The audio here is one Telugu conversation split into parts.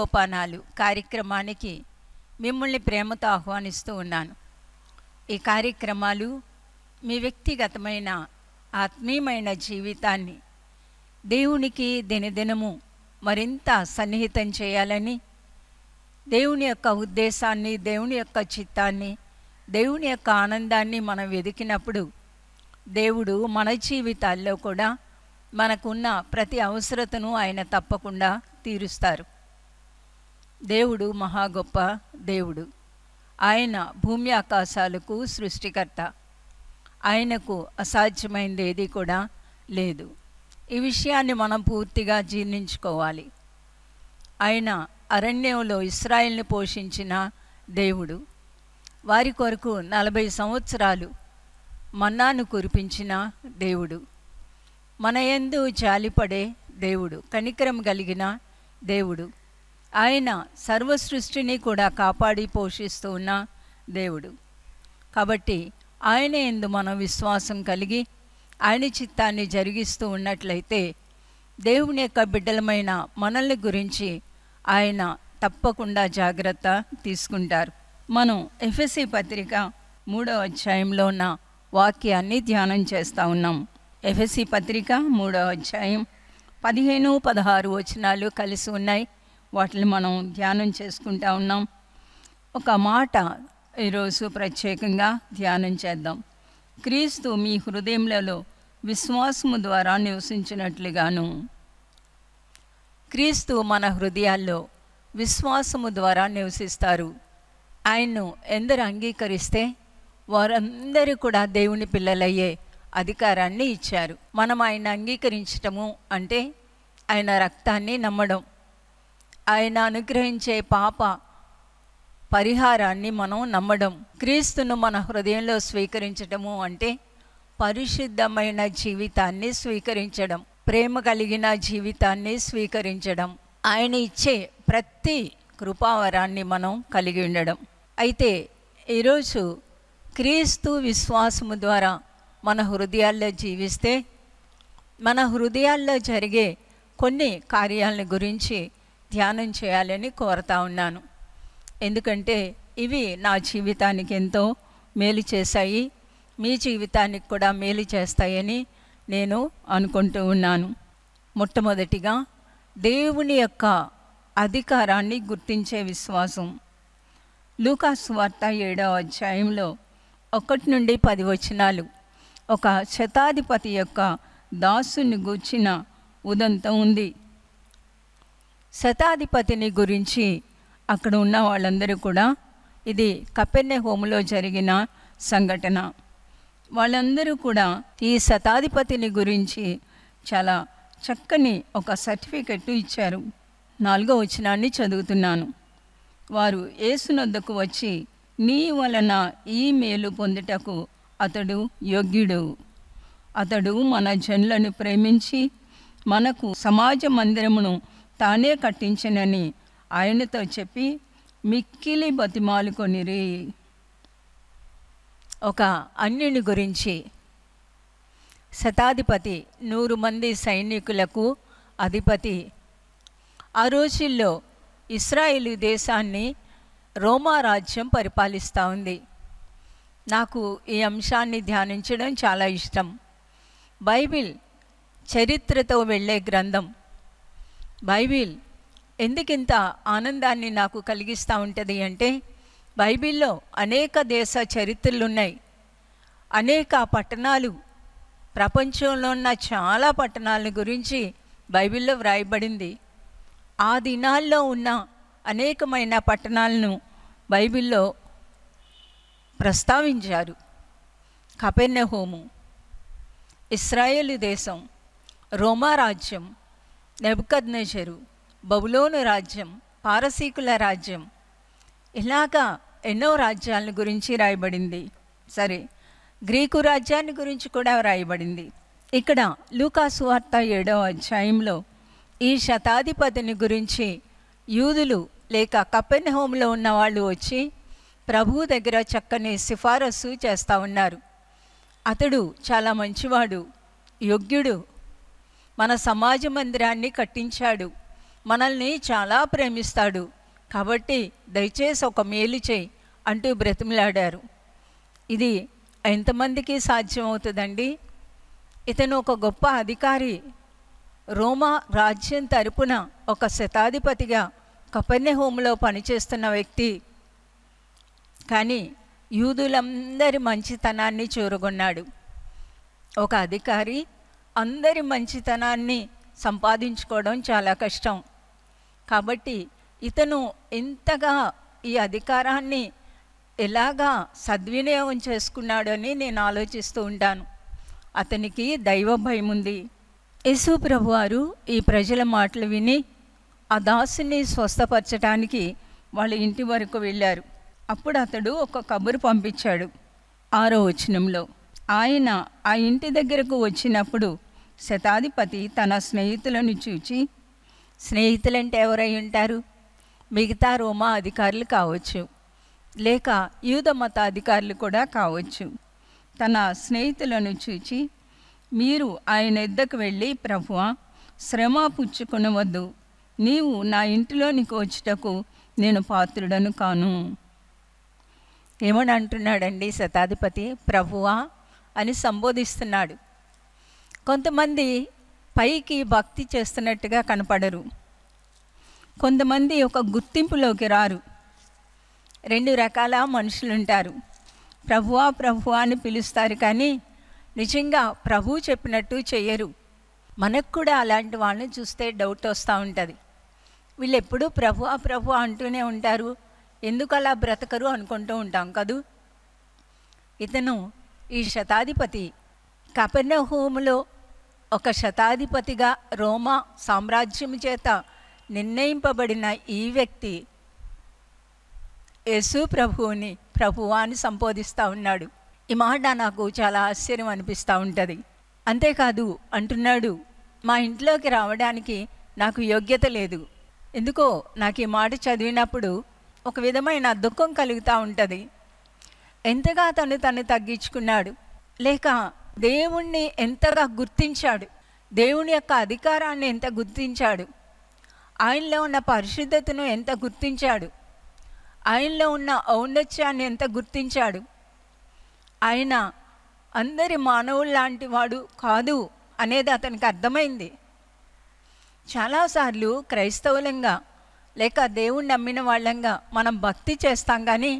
సోపానాలు కార్యక్రమానికి మిమ్మల్ని ప్రేమతో ఆహ్వానిస్తూ ఉన్నాను ఈ కార్యక్రమాలు మీ వ్యక్తిగతమైన ఆత్మీయమైన జీవితాన్ని దేవునికి దినదినము మరింత సన్నిహితం చేయాలని దేవుని యొక్క ఉద్దేశాన్ని దేవుని యొక్క చిత్తాన్ని దేవుని యొక్క ఆనందాన్ని మనం వెతికినప్పుడు దేవుడు మన జీవితాల్లో కూడా మనకున్న ప్రతి అవసరతను ఆయన తప్పకుండా తీరుస్తారు దేవుడు మహా గొప్ప దేవుడు ఆయన భూమి ఆకాశాలకు సృష్టికర్త ఆయనకు అసాధ్యమైనది ఏది కూడా లేదు ఈ విషయాన్ని మనం పూర్తిగా జీర్ణించుకోవాలి ఆయన అరణ్యంలో ఇస్రాయిల్ని పోషించిన దేవుడు వారి కొరకు నలభై సంవత్సరాలు మన్నాను కురిపించిన దేవుడు మన ఎందు జాలిపడే దేవుడు కనికరం కలిగిన దేవుడు ఆయన సర్వ సృష్టిని కూడా కాపాడి పోషిస్తూ ఉన్న దేవుడు కాబట్టి ఆయన ఎందు మనం విశ్వాసం కలిగి ఆయన చిత్తాన్ని జరిగిస్తూ ఉన్నట్లయితే దేవుని యొక్క బిడ్డలమైన మనల్ని గురించి ఆయన తప్పకుండా జాగ్రత్త తీసుకుంటారు మనం ఎఫ్ఎస్సి పత్రిక మూడో అధ్యాయంలో ఉన్న వాక్యాన్ని ధ్యానం చేస్తూ ఉన్నాం ఎఫ్ఎస్సి పత్రిక మూడో అధ్యాయం పదిహేను పదహారు వచనాలు కలిసి ఉన్నాయి వాటిని మనం ధ్యానం చేసుకుంటా ఉన్నాం ఒక మాట ఈరోజు ప్రత్యేకంగా ధ్యానం చేద్దాం క్రీస్తు మీ హృదయంలో విశ్వాసము ద్వారా నివసించినట్లుగాను క్రీస్తు మన హృదయాల్లో విశ్వాసము ద్వారా నివసిస్తారు ఆయన్ను ఎందరు అంగీకరిస్తే వారందరూ కూడా దేవుని పిల్లలయ్యే అధికారాన్ని ఇచ్చారు మనం ఆయన అంగీకరించటము అంటే ఆయన రక్తాన్ని నమ్మడం ఆయన అనుగ్రహించే పాప పరిహారాన్ని మనం నమ్మడం క్రీస్తును మన హృదయంలో స్వీకరించడము అంటే పరిశుద్ధమైన జీవితాన్ని స్వీకరించడం ప్రేమ కలిగిన జీవితాన్ని స్వీకరించడం ఆయన ఇచ్చే ప్రతి కృపావరాన్ని మనం కలిగి ఉండడం అయితే ఈరోజు క్రీస్తు విశ్వాసము ద్వారా మన హృదయాల్లో జీవిస్తే మన హృదయాల్లో జరిగే కొన్ని కార్యాలను గురించి ధ్యానం చేయాలని కోరుతా ఉన్నాను ఎందుకంటే ఇవి నా జీవితానికి ఎంతో మేలు చేశాయి మీ జీవితానికి కూడా మేలు చేస్తాయని నేను అనుకుంటూ ఉన్నాను మొట్టమొదటిగా దేవుని యొక్క అధికారాన్ని గుర్తించే విశ్వాసం లూకాసు వార్త ఏడవ అధ్యాయంలో ఒకటి నుండి పది వచనాలు ఒక శతాధిపతి యొక్క దాసుని గూర్చిన ఉదంతం ఉంది శతాధిపతిని గురించి అక్కడ ఉన్న వాళ్ళందరూ కూడా ఇది కపెన్నె హోములో జరిగిన సంఘటన వాళ్ళందరూ కూడా ఈ శతాధిపతిని గురించి చాలా చక్కని ఒక సర్టిఫికెట్ ఇచ్చారు నాలుగో వచనాన్ని చదువుతున్నాను వారు ఏసునొద్దకు వచ్చి నీ వలన ఈ మేలు పొందుటకు అతడు యోగ్యుడు అతడు మన జనులను ప్రేమించి మనకు సమాజ మందిరమును తానే కట్టించనని ఆయనతో చెప్పి మిక్కిలి బతిమాలుకొనిరి ఒక అన్యుని గురించి శతాధిపతి నూరు మంది సైనికులకు అధిపతి ఆ రోజుల్లో ఇస్రాయేల్ దేశాన్ని రోమా రాజ్యం పరిపాలిస్తూ ఉంది నాకు ఈ అంశాన్ని ధ్యానించడం చాలా ఇష్టం బైబిల్ చరిత్రతో వెళ్ళే గ్రంథం బైబిల్ ఎందుకింత ఆనందాన్ని నాకు కలిగిస్తూ ఉంటుంది అంటే బైబిల్లో అనేక దేశ చరిత్రలు ఉన్నాయి అనేక పట్టణాలు ప్రపంచంలో ఉన్న చాలా పట్టణాల గురించి బైబిల్లో వ్రాయబడింది ఆ దినాల్లో ఉన్న అనేకమైన పట్టణాలను బైబిల్లో ప్రస్తావించారు కపెన్నహోము ఇస్రాయేల్ దేశం రోమారాజ్యం నెబుకద్నెజరు బబులోను రాజ్యం పారసీకుల రాజ్యం ఇలాగా ఎన్నో రాజ్యాలను గురించి రాయబడింది సరే గ్రీకు రాజ్యాన్ని గురించి కూడా రాయబడింది ఇక్కడ లూకాసు వార్త ఏడవ అధ్యాయంలో ఈ శతాధిపతిని గురించి యూదులు లేక కపెన్ హోమ్లో ఉన్న వాళ్ళు వచ్చి ప్రభువు దగ్గర చక్కని సిఫారసు చేస్తూ ఉన్నారు అతడు చాలా మంచివాడు యోగ్యుడు మన సమాజ మందిరాన్ని కట్టించాడు మనల్ని చాలా ప్రేమిస్తాడు కాబట్టి దయచేసి ఒక మేలు చేయి అంటూ బ్రతిమిలాడారు ఇది ఎంతమందికి సాధ్యమవుతుందండి ఇతను ఒక గొప్ప అధికారి రోమా రాజ్యం తరపున ఒక శతాధిపతిగా కపర్ణ్య హోంలో పనిచేస్తున్న వ్యక్తి కానీ యూదులందరి మంచితనాన్ని చూరగొన్నాడు ఒక అధికారి అందరి మంచితనాన్ని సంపాదించుకోవడం చాలా కష్టం కాబట్టి ఇతను ఎంతగా ఈ అధికారాన్ని ఎలాగా సద్వినియోగం చేసుకున్నాడని నేను ఆలోచిస్తూ ఉంటాను అతనికి దైవ భయం ఉంది యేసు ప్రభువారు ఈ ప్రజల మాటలు విని ఆ దాసుని స్వస్థపరచడానికి వాళ్ళ ఇంటి వరకు వెళ్ళారు అప్పుడు అతడు ఒక కబురు పంపించాడు ఆరో వచనంలో ఆయన ఆ ఇంటి దగ్గరకు వచ్చినప్పుడు శతాధిపతి తన స్నేహితులను చూచి స్నేహితులంటే ఎవరై ఉంటారు మిగతా రోమా అధికారులు కావచ్చు లేక యూద మత అధికారులు కూడా కావచ్చు తన స్నేహితులను చూచి మీరు ఆయన ఇద్దకు వెళ్ళి ప్రభువ శ్రమ పుచ్చుకునవద్దు నీవు నా ఇంటిలోనికి వచ్చుటకు నేను పాత్రుడను కాను ఏమని అంటున్నాడండి శతాధిపతి ప్రభువా అని సంబోధిస్తున్నాడు కొంతమంది పైకి భక్తి చేస్తున్నట్టుగా కనపడరు కొంతమంది ఒక గుర్తింపులోకి రారు రెండు రకాల మనుషులు ఉంటారు ప్రభువా ప్రభువా అని పిలుస్తారు కానీ నిజంగా ప్రభు చెప్పినట్టు చేయరు మనకు కూడా అలాంటి వాళ్ళని చూస్తే డౌట్ వస్తూ ఉంటుంది వీళ్ళు ఎప్పుడూ ఆ ప్రభు అంటూనే ఉంటారు ఎందుకు అలా బ్రతకరు అనుకుంటూ ఉంటాం కదూ ఇతను ఈ శతాధిపతి కపెర్ణహూములో ఒక శతాధిపతిగా రోమా సామ్రాజ్యం చేత నిర్ణయింపబడిన ఈ వ్యక్తి యేసు ప్రభువుని ప్రభువాన్ని సంబోధిస్తూ ఉన్నాడు ఈ మాట నాకు చాలా ఆశ్చర్యం అనిపిస్తూ ఉంటుంది అంతేకాదు అంటున్నాడు మా ఇంట్లోకి రావడానికి నాకు యోగ్యత లేదు ఎందుకో నాకు ఈ మాట చదివినప్పుడు ఒక విధమైన దుఃఖం కలుగుతూ ఉంటుంది ఎంతగా తను తను తగ్గించుకున్నాడు లేక దేవుణ్ణి ఎంతగా గుర్తించాడు దేవుని యొక్క అధికారాన్ని ఎంత గుర్తించాడు ఆయనలో ఉన్న పరిశుద్ధతను ఎంత గుర్తించాడు ఆయనలో ఉన్న ఔన్నత్యాన్ని ఎంత గుర్తించాడు ఆయన అందరి మానవులు లాంటి వాడు కాదు అనేది అతనికి అర్థమైంది చాలాసార్లు క్రైస్తవులంగా లేక దేవుణ్ణి నమ్మిన వాళ్ళంగా మనం భక్తి చేస్తాం కానీ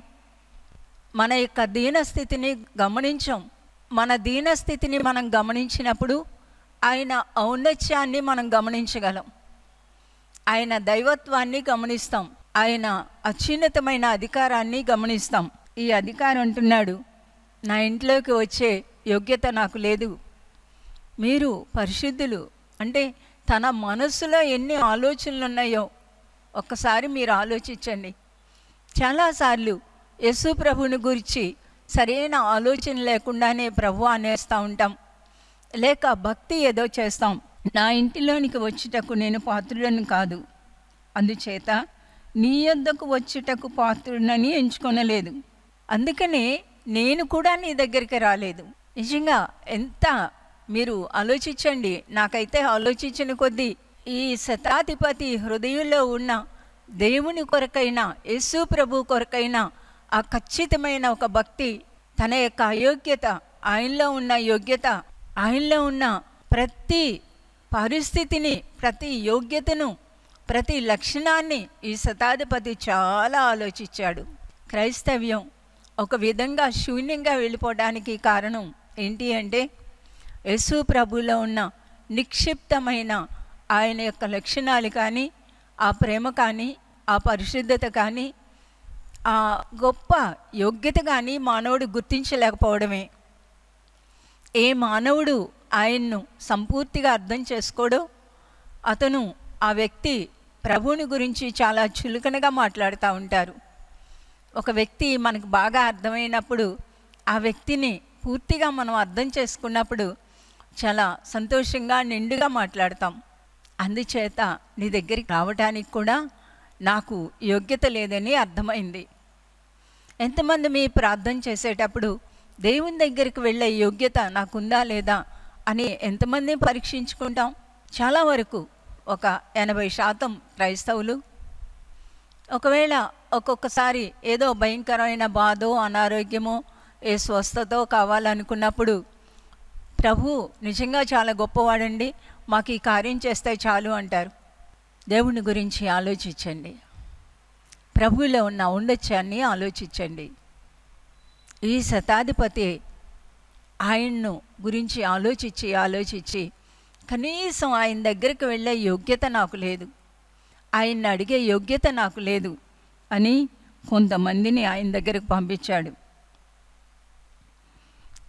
మన యొక్క దీనస్థితిని గమనించాం మన దీనస్థితిని మనం గమనించినప్పుడు ఆయన ఔన్నత్యాన్ని మనం గమనించగలం ఆయన దైవత్వాన్ని గమనిస్తాం ఆయన అత్యున్నతమైన అధికారాన్ని గమనిస్తాం ఈ అధికారం అంటున్నాడు నా ఇంట్లోకి వచ్చే యోగ్యత నాకు లేదు మీరు పరిశుద్ధులు అంటే తన మనసులో ఎన్ని ఆలోచనలు ఉన్నాయో ఒక్కసారి మీరు ఆలోచించండి చాలాసార్లు యశు ప్రభుని గురించి సరైన ఆలోచన లేకుండానే ప్రభు అనేస్తూ ఉంటాం లేక భక్తి ఏదో చేస్తాం నా ఇంటిలోనికి వచ్చుటకు నేను పాత్రుడని కాదు అందుచేత నీ యొద్దకు వచ్చుటకు పాత్రుడనని ఎంచుకొనలేదు అందుకనే నేను కూడా నీ దగ్గరికి రాలేదు నిజంగా ఎంత మీరు ఆలోచించండి నాకైతే ఆలోచించిన కొద్దీ ఈ శతాధిపతి హృదయంలో ఉన్న దేవుని కొరకైనా యేసు ప్రభు కొరకైనా ఆ ఖచ్చితమైన ఒక భక్తి తన యొక్క అయోగ్యత ఆయనలో ఉన్న యోగ్యత ఆయనలో ఉన్న ప్రతి పరిస్థితిని ప్రతి యోగ్యతను ప్రతి లక్షణాన్ని ఈ శతాధిపతి చాలా ఆలోచించాడు క్రైస్తవ్యం ఒక విధంగా శూన్యంగా వెళ్ళిపోవడానికి కారణం ఏంటి అంటే యశు ప్రభులో ఉన్న నిక్షిప్తమైన ఆయన యొక్క లక్షణాలు కానీ ఆ ప్రేమ కానీ ఆ పరిశుద్ధత కానీ ఆ గొప్ప యోగ్యత కానీ మానవుడు గుర్తించలేకపోవడమే ఏ మానవుడు ఆయన్ను సంపూర్తిగా అర్థం చేసుకోడో అతను ఆ వ్యక్తి ప్రభువుని గురించి చాలా చులకనగా మాట్లాడుతూ ఉంటారు ఒక వ్యక్తి మనకు బాగా అర్థమైనప్పుడు ఆ వ్యక్తిని పూర్తిగా మనం అర్థం చేసుకున్నప్పుడు చాలా సంతోషంగా నిండుగా మాట్లాడతాం అందుచేత నీ దగ్గరికి రావటానికి కూడా నాకు యోగ్యత లేదని అర్థమైంది ఎంతమంది మీ ప్రార్థన చేసేటప్పుడు దేవుని దగ్గరికి వెళ్ళే యోగ్యత నాకుందా లేదా అని ఎంతమంది పరీక్షించుకుంటాం చాలా వరకు ఒక ఎనభై శాతం క్రైస్తవులు ఒకవేళ ఒక్కొక్కసారి ఏదో భయంకరమైన బాధో అనారోగ్యమో ఏ స్వస్థతో కావాలనుకున్నప్పుడు ప్రభు నిజంగా చాలా గొప్పవాడండి మాకు ఈ కార్యం చేస్తే చాలు అంటారు దేవుని గురించి ఆలోచించండి ప్రభువులో ఉన్న ఉండొచ్చాన్ని ఆలోచించండి ఈ శతాధిపతి ఆయన్ను గురించి ఆలోచించి ఆలోచించి కనీసం ఆయన దగ్గరికి వెళ్ళే యోగ్యత నాకు లేదు ఆయన్ని అడిగే యోగ్యత నాకు లేదు అని కొంతమందిని ఆయన దగ్గరకు పంపించాడు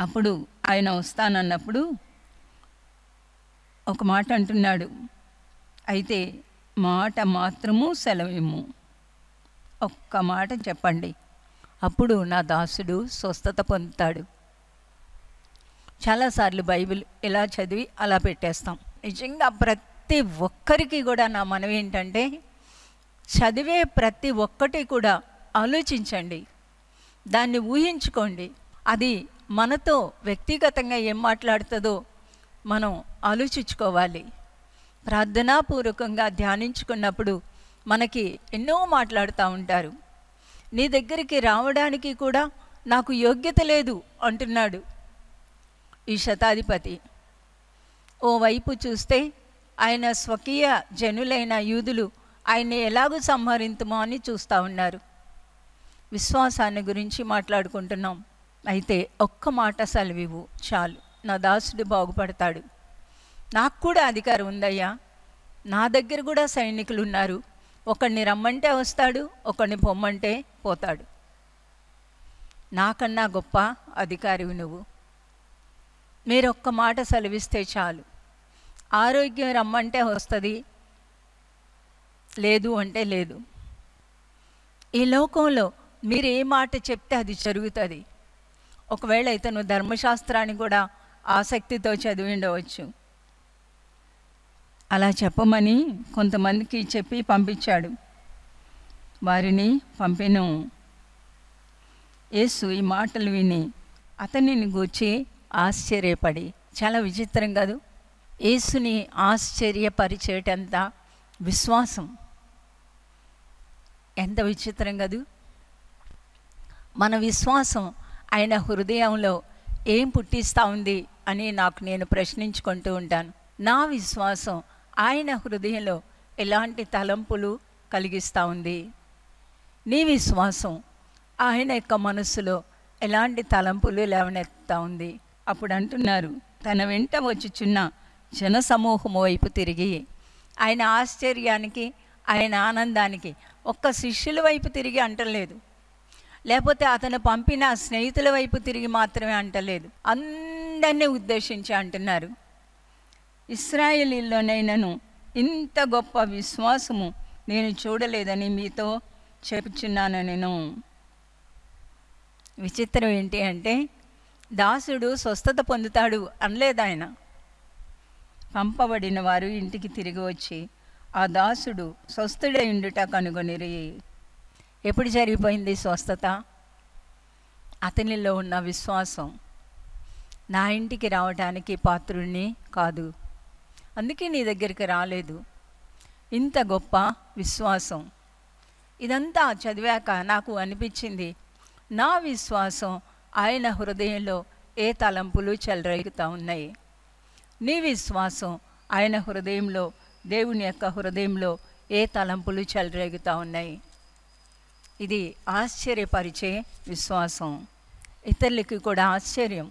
అప్పుడు ఆయన వస్తానన్నప్పుడు ఒక మాట అంటున్నాడు అయితే మాట మాత్రము సెలవిము ఒక్క మాట చెప్పండి అప్పుడు నా దాసుడు స్వస్థత పొందుతాడు చాలాసార్లు బైబిల్ ఇలా చదివి అలా పెట్టేస్తాం నిజంగా ప్రతి ఒక్కరికి కూడా నా మనవి ఏంటంటే చదివే ప్రతి ఒక్కటి కూడా ఆలోచించండి దాన్ని ఊహించుకోండి అది మనతో వ్యక్తిగతంగా ఏం మాట్లాడుతుందో మనం ఆలోచించుకోవాలి ప్రార్థనాపూర్వకంగా ధ్యానించుకున్నప్పుడు మనకి ఎన్నో మాట్లాడుతూ ఉంటారు నీ దగ్గరికి రావడానికి కూడా నాకు యోగ్యత లేదు అంటున్నాడు ఈ శతాధిపతి ఓవైపు చూస్తే ఆయన స్వకీయ జనులైన యూదులు ఆయన్ని ఎలాగూ సంహరింతుమో అని చూస్తూ ఉన్నారు విశ్వాసాన్ని గురించి మాట్లాడుకుంటున్నాం అయితే ఒక్క మాట సెలవివు చాలు నా దాసుడు బాగుపడతాడు నాకు కూడా అధికారం ఉందయ్యా నా దగ్గర కూడా సైనికులు ఉన్నారు ఒకడిని రమ్మంటే వస్తాడు ఒకడిని పొమ్మంటే పోతాడు నాకన్నా గొప్ప అధికారివి నువ్వు మీరు ఒక్క మాట సెలవిస్తే చాలు ఆరోగ్యం రమ్మంటే వస్తుంది లేదు అంటే లేదు ఈ లోకంలో మీరు ఏ మాట చెప్తే అది జరుగుతుంది ఒకవేళ ఇతను ధర్మశాస్త్రాన్ని కూడా ఆసక్తితో చదివి ఉండవచ్చు అలా చెప్పమని కొంతమందికి చెప్పి పంపించాడు వారిని పంపెను యేసు ఈ మాటలు విని అతనిని గూర్చి ఆశ్చర్యపడి చాలా విచిత్రం కాదు యేసుని ఆశ్చర్యపరిచేటంత విశ్వాసం ఎంత విచిత్రం కదూ మన విశ్వాసం ఆయన హృదయంలో ఏం పుట్టిస్తూ ఉంది అని నాకు నేను ప్రశ్నించుకుంటూ ఉంటాను నా విశ్వాసం ఆయన హృదయంలో ఎలాంటి తలంపులు కలిగిస్తూ ఉంది నీ విశ్వాసం ఆయన యొక్క మనసులో ఎలాంటి తలంపులు లేవనెత్తా ఉంది అప్పుడు అంటున్నారు తన వెంట వచ్చుచున్న సమూహం వైపు తిరిగి ఆయన ఆశ్చర్యానికి ఆయన ఆనందానికి ఒక్క శిష్యుల వైపు తిరిగి అంటలేదు లేకపోతే అతను పంపిన స్నేహితుల వైపు తిరిగి మాత్రమే అంటలేదు అందరినీ ఉద్దేశించి అంటున్నారు ఇస్రాయేలీలోనైనను ఇంత గొప్ప విశ్వాసము నేను చూడలేదని మీతో చెప్పుచున్నాను నేను విచిత్రం ఏంటి అంటే దాసుడు స్వస్థత పొందుతాడు అనలేదు ఆయన పంపబడిన వారు ఇంటికి తిరిగి వచ్చి ఆ దాసుడు స్వస్థుడే ఉండుట కనుగొనిరి ఎప్పుడు జరిగిపోయింది స్వస్థత అతనిలో ఉన్న విశ్వాసం నా ఇంటికి రావడానికి పాత్రుణ్ణి కాదు అందుకే నీ దగ్గరికి రాలేదు ఇంత గొప్ప విశ్వాసం ఇదంతా చదివాక నాకు అనిపించింది నా విశ్వాసం ఆయన హృదయంలో ఏ తలంపులు చెలరేగుతూ ఉన్నాయి నీ విశ్వాసం ఆయన హృదయంలో దేవుని యొక్క హృదయంలో ఏ తలంపులు చెలరేగుతూ ఉన్నాయి ఇది ఆశ్చర్యపరిచే విశ్వాసం ఇతరులకి కూడా ఆశ్చర్యం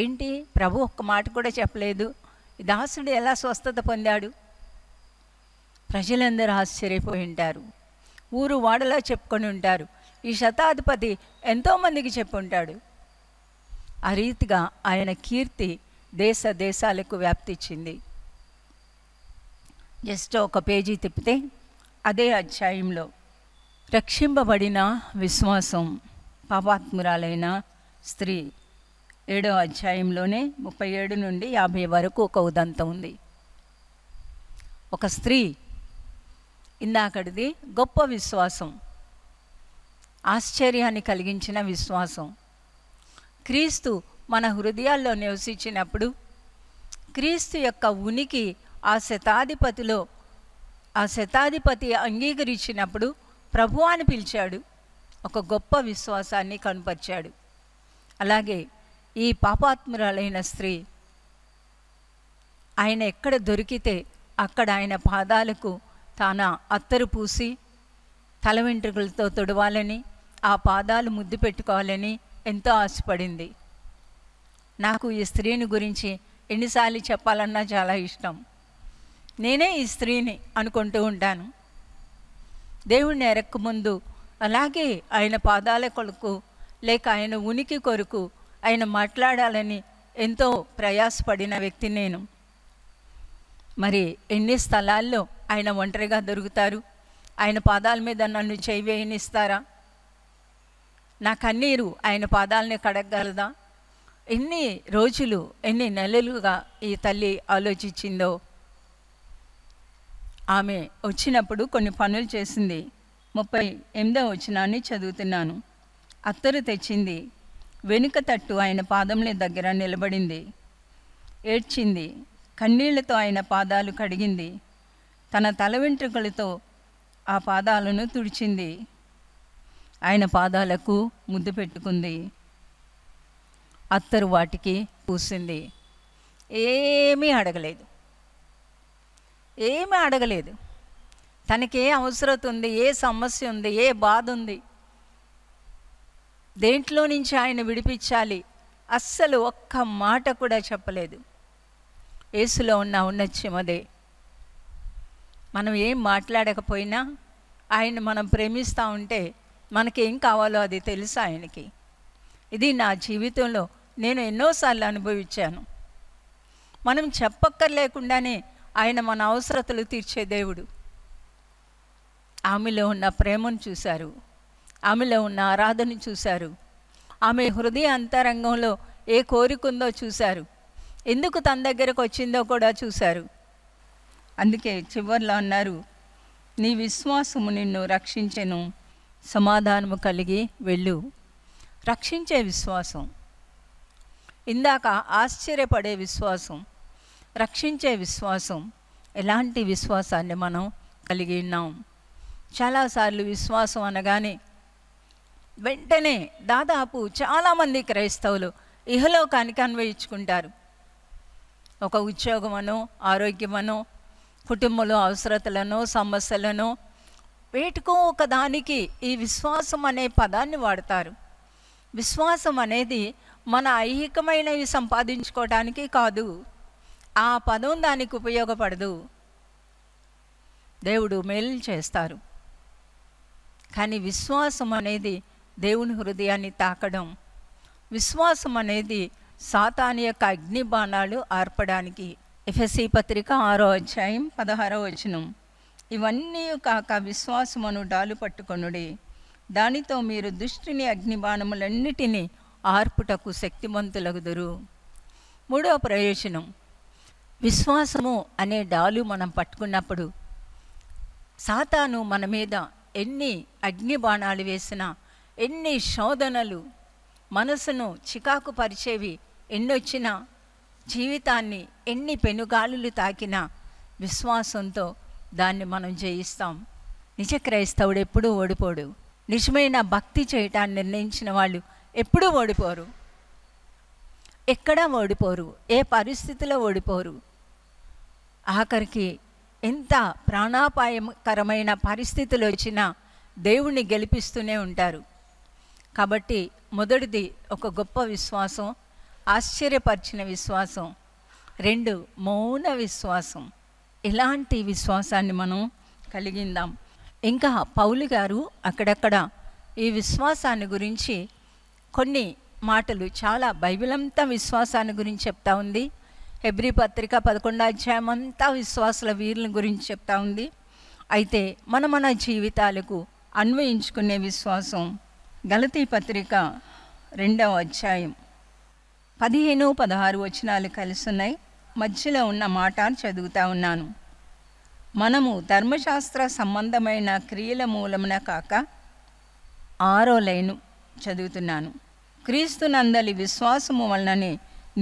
ఏంటి ప్రభు ఒక్క మాట కూడా చెప్పలేదు దాసుడు ఎలా స్వస్థత పొందాడు ప్రజలందరూ ఆశ్చర్యపోయి ఉంటారు ఊరు వాడలా చెప్పుకొని ఉంటారు ఈ శతాధిపతి ఎంతోమందికి చెప్పుంటాడు ఆ రీతిగా ఆయన కీర్తి దేశ దేశాలకు వ్యాప్తిచ్చింది జస్ట్ ఒక పేజీ తిప్పితే అదే అధ్యాయంలో రక్షింపబడిన విశ్వాసం పాపాత్మురాలైన స్త్రీ ఏడవ అధ్యాయంలోనే ముప్పై ఏడు నుండి యాభై వరకు ఒక ఉదంతం ఉంది ఒక స్త్రీ ఇందాకటిది గొప్ప విశ్వాసం ఆశ్చర్యాన్ని కలిగించిన విశ్వాసం క్రీస్తు మన హృదయాల్లో నివసించినప్పుడు క్రీస్తు యొక్క ఉనికి ఆ శతాధిపతిలో ఆ శతాధిపతి అంగీకరించినప్పుడు ప్రభు అని పిలిచాడు ఒక గొప్ప విశ్వాసాన్ని కనుపరిచాడు అలాగే ఈ పాపాత్మురాలైన స్త్రీ ఆయన ఎక్కడ దొరికితే అక్కడ ఆయన పాదాలకు తాన అత్తరు పూసి తల వెంట్రుకలతో తొడవాలని ఆ పాదాలు ముద్దు పెట్టుకోవాలని ఎంతో ఆశపడింది నాకు ఈ స్త్రీని గురించి ఎన్నిసార్లు చెప్పాలన్నా చాలా ఇష్టం నేనే ఈ స్త్రీని అనుకుంటూ ఉంటాను దేవుణ్ణి ఎరక్క ముందు అలాగే ఆయన పాదాల కొరకు లేక ఆయన ఉనికి కొరకు ఆయన మాట్లాడాలని ఎంతో ప్రయాసపడిన వ్యక్తి నేను మరి ఎన్ని స్థలాల్లో ఆయన ఒంటరిగా దొరుకుతారు ఆయన పాదాల మీద నన్ను చేయివేయనిస్తారా నా కన్నీరు ఆయన పాదాలని కడగలదా ఎన్ని రోజులు ఎన్ని నెలలుగా ఈ తల్లి ఆలోచించిందో ఆమె వచ్చినప్పుడు కొన్ని పనులు చేసింది ముప్పై ఎనిమిదో వచ్చినాన్ని చదువుతున్నాను అత్తరు తెచ్చింది వెనుక తట్టు ఆయన పాదముల దగ్గర నిలబడింది ఏడ్చింది కన్నీళ్లతో ఆయన పాదాలు కడిగింది తన తల వెంట్రుకలతో ఆ పాదాలను తుడిచింది ఆయన పాదాలకు ముద్దు పెట్టుకుంది అత్తరు వాటికి పూసింది ఏమీ అడగలేదు ఏమీ అడగలేదు తనకి ఏ అవసరం ఉంది ఏ సమస్య ఉంది ఏ బాధ ఉంది దేంట్లో నుంచి ఆయన విడిపించాలి అస్సలు ఒక్క మాట కూడా చెప్పలేదు ఏసులో ఉన్న ఉన్నత్యమదే మనం ఏం మాట్లాడకపోయినా ఆయన మనం ప్రేమిస్తూ ఉంటే మనకేం కావాలో అది తెలుసు ఆయనకి ఇది నా జీవితంలో నేను ఎన్నోసార్లు అనుభవించాను మనం చెప్పక్కర్లేకుండానే ఆయన మన అవసరతలు తీర్చే దేవుడు ఆమెలో ఉన్న ప్రేమను చూశారు ఆమెలో ఉన్న ఆరాధన చూశారు ఆమె హృదయ అంతరంగంలో ఏ కోరిక ఉందో చూశారు ఎందుకు తన దగ్గరకు వచ్చిందో కూడా చూశారు అందుకే చివరిలో అన్నారు నీ విశ్వాసము నిన్ను రక్షించను సమాధానము కలిగి వెళ్ళు రక్షించే విశ్వాసం ఇందాక ఆశ్చర్యపడే విశ్వాసం రక్షించే విశ్వాసం ఎలాంటి విశ్వాసాన్ని మనం కలిగి ఉన్నాం చాలాసార్లు విశ్వాసం అనగానే వెంటనే దాదాపు చాలామంది క్రైస్తవులు ఇహలోకానికి అన్వయించుకుంటారు ఒక ఉద్యోగమనో ఆరోగ్యమనో కుటుంబంలో అవసరతలను సమస్యలను వేటుకో ఒకదానికి ఈ విశ్వాసం అనే పదాన్ని వాడతారు విశ్వాసం అనేది మన ఐహికమైనవి సంపాదించుకోవడానికి కాదు ఆ పదం దానికి ఉపయోగపడదు దేవుడు మేలు చేస్తారు కానీ విశ్వాసం అనేది దేవుని హృదయాన్ని తాకడం విశ్వాసం అనేది సాతాని యొక్క అగ్ని బాణాలు ఆర్పడానికి ఎఫ్ఎస్సి పత్రిక ఆరో అధ్యాయం పదహారో వచనం ఇవన్నీ కాక విశ్వాసమును డాలు పట్టుకొనుడి దానితో మీరు దుష్టిని బాణములన్నిటినీ ఆర్పుటకు శక్తివంతులగుదురు మూడో ప్రయోజనం విశ్వాసము అనే డాలు మనం పట్టుకున్నప్పుడు సాతాను మన మీద ఎన్ని అగ్ని బాణాలు వేసినా ఎన్ని శోధనలు మనసును చికాకు పరిచేవి ఎన్నొచ్చినా జీవితాన్ని ఎన్ని పెనుగాలులు తాకినా విశ్వాసంతో దాన్ని మనం జయిస్తాం నిజ క్రైస్తవుడు ఎప్పుడూ ఓడిపోడు నిజమైన భక్తి చేయటాన్ని నిర్ణయించిన వాళ్ళు ఎప్పుడూ ఓడిపోరు ఎక్కడా ఓడిపోరు ఏ పరిస్థితిలో ఓడిపోరు ఆఖరికి ఎంత ప్రాణాపాయకరమైన పరిస్థితులు వచ్చినా దేవుణ్ణి గెలిపిస్తూనే ఉంటారు కాబట్టి మొదటిది ఒక గొప్ప విశ్వాసం ఆశ్చర్యపరిచిన విశ్వాసం రెండు మౌన విశ్వాసం ఇలాంటి విశ్వాసాన్ని మనం కలిగిందాం ఇంకా పౌలు గారు అక్కడక్కడ ఈ విశ్వాసాన్ని గురించి కొన్ని మాటలు చాలా బైబిల్ అంతా విశ్వాసాన్ని గురించి చెప్తా ఉంది హెబ్రి పత్రిక పదకొండో అధ్యాయం అంతా విశ్వాసుల వీరుల గురించి చెప్తా ఉంది అయితే మన మన జీవితాలకు అన్వయించుకునే విశ్వాసం గలతీ పత్రిక రెండవ అధ్యాయం పదిహేను పదహారు వచనాలు ఉన్నాయి మధ్యలో ఉన్న మాట చదువుతా ఉన్నాను మనము ధర్మశాస్త్ర సంబంధమైన క్రియల మూలమున కాక ఆరో లైను చదువుతున్నాను క్రీస్తునందలి విశ్వాసము వలననే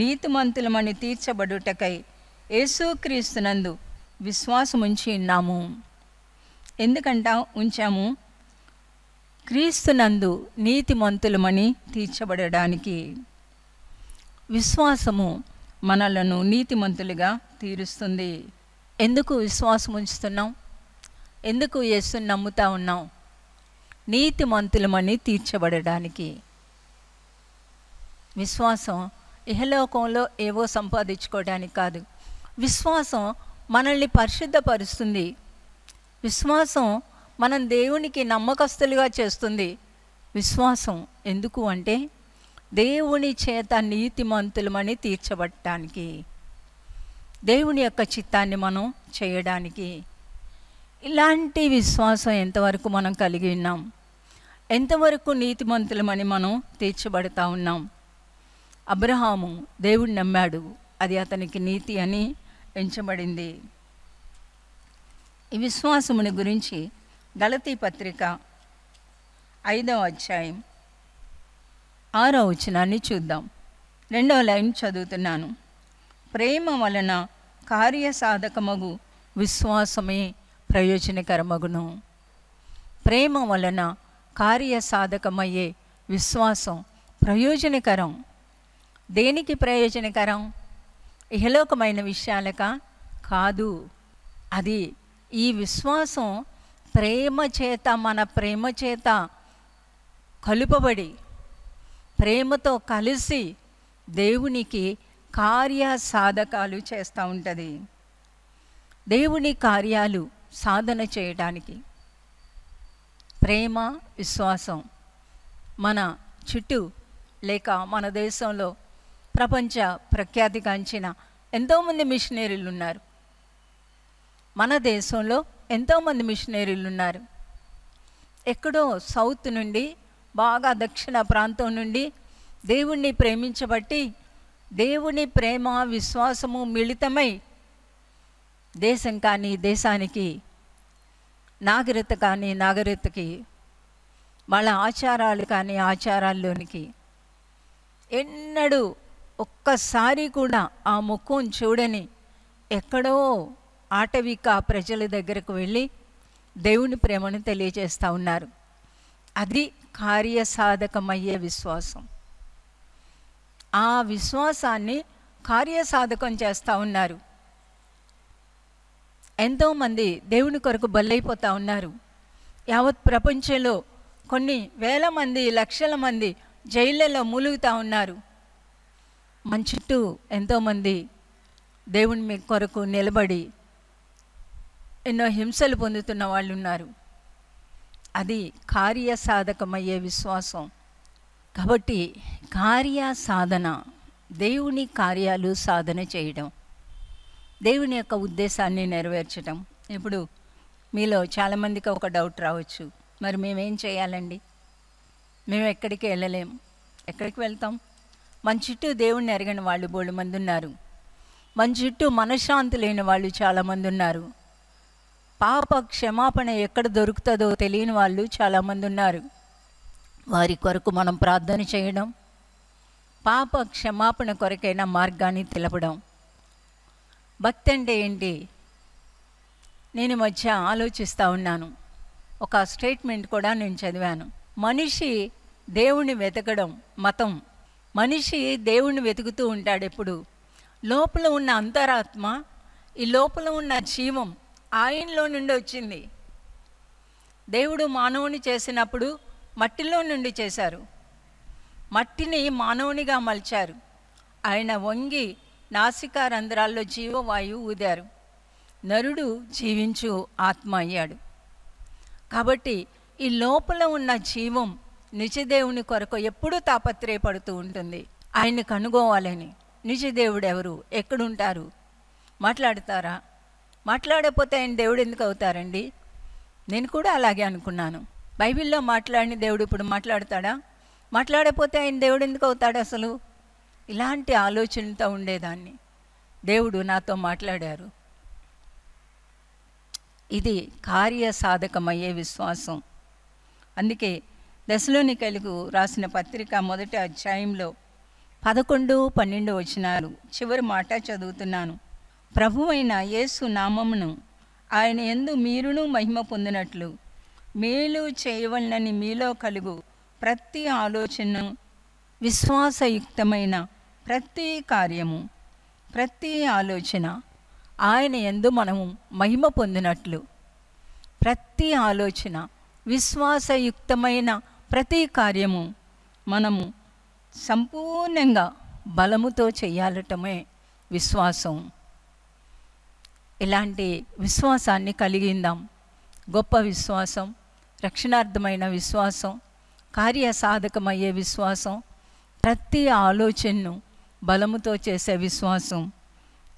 నీతిమంతులమని తీర్చబడుటకై యేసుక్రీస్తునందు విశ్వాసముంచి ఉన్నాము ఎందుకంట ఉంచాము క్రీస్తునందు నీతిమంతులమని తీర్చబడడానికి విశ్వాసము మనలను నీతిమంతులుగా తీరుస్తుంది ఎందుకు విశ్వాసం ఉంచుతున్నాం ఎందుకు యేసుని నమ్ముతా ఉన్నాం నీతిమంతులమని తీర్చబడడానికి విశ్వాసం ఇహలోకంలో ఏవో సంపాదించుకోవడానికి కాదు విశ్వాసం మనల్ని పరిశుద్ధపరుస్తుంది విశ్వాసం మనం దేవునికి నమ్మకస్తులుగా చేస్తుంది విశ్వాసం ఎందుకు అంటే దేవుని చేత నీతిమంతులమని తీర్చబట్టడానికి దేవుని యొక్క చిత్తాన్ని మనం చేయడానికి ఇలాంటి విశ్వాసం ఎంతవరకు మనం కలిగి ఉన్నాం ఎంతవరకు నీతిమంతులమని మనం తీర్చబడతా ఉన్నాం అబ్రహాము దేవుడు నమ్మాడు అది అతనికి నీతి అని ఎంచబడింది ఈ విశ్వాసముని గురించి గలతీ పత్రిక ఐదవ అధ్యాయం ఆరో వచనాన్ని చూద్దాం రెండవ లైన్ చదువుతున్నాను ప్రేమ వలన కార్యసాధకమగు విశ్వాసమే ప్రయోజనకరమగును ప్రేమ వలన కార్యసాధకమయ్యే విశ్వాసం ప్రయోజనకరం దేనికి ప్రయోజనకరం ఇహలోకమైన విషయాలక కాదు అది ఈ విశ్వాసం ప్రేమ చేత మన ప్రేమ చేత కలుపబడి ప్రేమతో కలిసి దేవునికి కార్య సాధకాలు చేస్తూ ఉంటుంది దేవుని కార్యాలు సాధన చేయడానికి ప్రేమ విశ్వాసం మన చుట్టూ లేక మన దేశంలో ప్రపంచ ప్రఖ్యాతిగాంచిన ఎంతోమంది మిషనరీలు ఉన్నారు మన దేశంలో ఎంతోమంది మిషనరీలు ఉన్నారు ఎక్కడో సౌత్ నుండి బాగా దక్షిణ ప్రాంతం నుండి దేవుణ్ణి ప్రేమించబట్టి దేవుని ప్రేమ విశ్వాసము మిళితమై దేశం కానీ దేశానికి నాగరికత కానీ నాగరికతకి వాళ్ళ ఆచారాలు కానీ ఆచారాల్లోనికి ఎన్నడూ ఒక్కసారి కూడా ఆ ముఖం చూడని ఎక్కడో ఆటవిక ప్రజల దగ్గరకు వెళ్ళి దేవుని ప్రేమను తెలియజేస్తూ ఉన్నారు అది కార్యసాధకమయ్యే విశ్వాసం ఆ విశ్వాసాన్ని కార్యసాధకం చేస్తూ ఉన్నారు ఎంతోమంది దేవుని కొరకు బలైపోతూ ఉన్నారు యావత్ ప్రపంచంలో కొన్ని వేల మంది లక్షల మంది జైళ్ళలో మూలుగుతూ ఉన్నారు మన చుట్టూ ఎంతోమంది దేవుని మీ కొరకు నిలబడి ఎన్నో హింసలు పొందుతున్న వాళ్ళు ఉన్నారు అది కార్యసాధకమయ్యే విశ్వాసం కాబట్టి కార్య సాధన దేవుని కార్యాలు సాధన చేయడం దేవుని యొక్క ఉద్దేశాన్ని నెరవేర్చడం ఇప్పుడు మీలో చాలామందికి ఒక డౌట్ రావచ్చు మరి మేమేం చేయాలండి మేము ఎక్కడికి వెళ్ళలేం ఎక్కడికి వెళ్తాం మన చుట్టూ దేవుణ్ణి ఎరగని వాళ్ళు బోళ్ళు మంది ఉన్నారు మన చుట్టూ మనశ్శాంతి లేని వాళ్ళు చాలామంది ఉన్నారు పాప క్షమాపణ ఎక్కడ దొరుకుతుందో తెలియని వాళ్ళు చాలామంది ఉన్నారు వారి కొరకు మనం ప్రార్థన చేయడం పాప క్షమాపణ కొరకైన మార్గాన్ని తెలపడం భక్తి అంటే ఏంటి నేను మధ్య ఆలోచిస్తూ ఉన్నాను ఒక స్టేట్మెంట్ కూడా నేను చదివాను మనిషి దేవుణ్ణి వెతకడం మతం మనిషి దేవుణ్ణి వెతుకుతూ ఉంటాడు ఎప్పుడు లోపల ఉన్న అంతరాత్మ ఈ లోపల ఉన్న జీవం ఆయనలో నుండి వచ్చింది దేవుడు మానవుని చేసినప్పుడు మట్టిలో నుండి చేశారు మట్టిని మానవునిగా మలిచారు ఆయన వంగి నాసికా రంధ్రాల్లో జీవవాయువు ఊదారు నరుడు జీవించు ఆత్మ అయ్యాడు కాబట్టి ఈ లోపల ఉన్న జీవం నిజదేవుని కొరకు ఎప్పుడూ తాపత్రయపడుతూ ఉంటుంది ఆయన్ని కనుగోవాలని నిజదేవుడు ఎవరు ఎక్కడుంటారు మాట్లాడతారా మాట్లాడకపోతే ఆయన దేవుడు ఎందుకు అవుతారండి నేను కూడా అలాగే అనుకున్నాను బైబిల్లో మాట్లాడిన దేవుడు ఇప్పుడు మాట్లాడతాడా మాట్లాడకపోతే ఆయన దేవుడు ఎందుకు అవుతాడు అసలు ఇలాంటి ఆలోచనతో ఉండేదాన్ని దేవుడు నాతో మాట్లాడారు ఇది కార్య సాధకమయ్యే విశ్వాసం అందుకే దశలోనికలకు రాసిన పత్రిక మొదటి అధ్యాయంలో పదకొండు పన్నెండు వచ్చినారు చివరి మాట చదువుతున్నాను ప్రభువైన యేసు నామమును ఆయన ఎందు మీరును మహిమ పొందినట్లు మేలు చేయవలనని మీలో కలుగు ప్రతి ఆలోచన విశ్వాసయుక్తమైన ప్రతి కార్యము ప్రతి ఆలోచన ఆయన ఎందు మనము మహిమ పొందినట్లు ప్రతి ఆలోచన విశ్వాసయుక్తమైన ప్రతి కార్యము మనము సంపూర్ణంగా బలముతో చేయాలటమే విశ్వాసం ఇలాంటి విశ్వాసాన్ని కలిగిందాం గొప్ప విశ్వాసం రక్షణార్థమైన విశ్వాసం కార్యసాధకమయ్యే విశ్వాసం ప్రతి ఆలోచనను బలముతో చేసే విశ్వాసం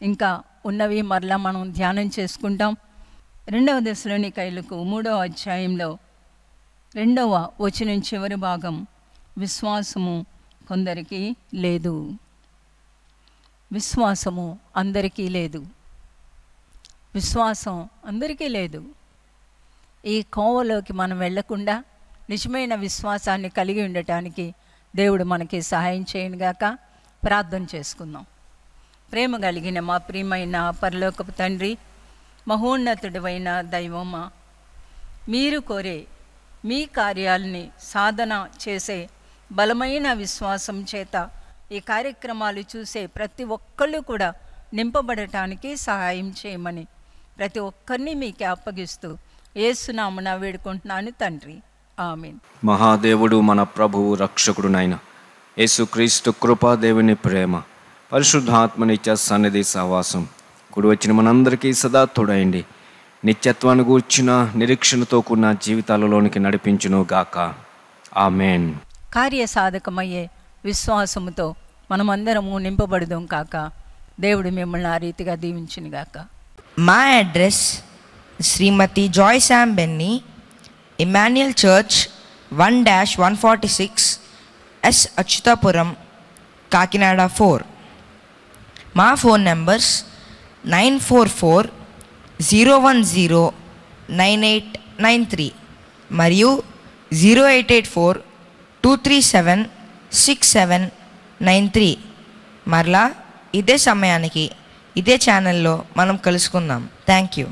ఇంకా ఉన్నవి మరలా మనం ధ్యానం చేసుకుంటాం రెండవ దశలోని కైలకు మూడవ అధ్యాయంలో రెండవ వచనం చివరి భాగం విశ్వాసము కొందరికి లేదు విశ్వాసము అందరికీ లేదు విశ్వాసం అందరికీ లేదు ఈ కోవలోకి మనం వెళ్లకుండా నిజమైన విశ్వాసాన్ని కలిగి ఉండటానికి దేవుడు మనకి సహాయం గాక ప్రార్థన చేసుకుందాం ప్రేమ కలిగిన మా ప్రియమైన పరలోకపు తండ్రి మహోన్నతుడివైన దైవమా మీరు కోరే మీ కార్యాలని సాధన చేసే బలమైన విశ్వాసం చేత ఈ కార్యక్రమాలు చూసే ప్రతి ఒక్కళ్ళు కూడా నింపబడటానికి సహాయం చేయమని ప్రతి ఒక్కరిని మీకే అప్పగిస్తూ ఏసునామున వేడుకుంటున్నాను తండ్రి ఆమె మహాదేవుడు మన ప్రభువు రక్షకుడు నాయన యేసుక్రీస్తు కృపాదేవుని దేవుని ప్రేమ పరిశుద్ధాత్మనిత్య సన్నిధి సహవాసం గుడి వచ్చిన మనందరికీ సదా తోడయండి నిత్యత్వాన్ని కూర్చున్న నిరీక్షణతో కూడిన జీవితాలలోనికి నడిపించును గాక ఆమెన్ కార్యసాధకమయ్యే విశ్వాసముతో మనమందరము నింపబడదాం కాక దేవుడు మిమ్మల్ని ఆ రీతిగా దీవించినగాక మా address Shrimati Joy Sam Benny Emmanuel church one dash one forty six S Achyutapuram Kakinada four మా phone numbers nine four four zero one zero nine eight nine three మరియు zero eight eight four two three seven six seven nine three మరలా ఇదే సమయానికి ఇదే ఛానల్లో మనం కలుసుకుందాం థ్యాంక్ యూ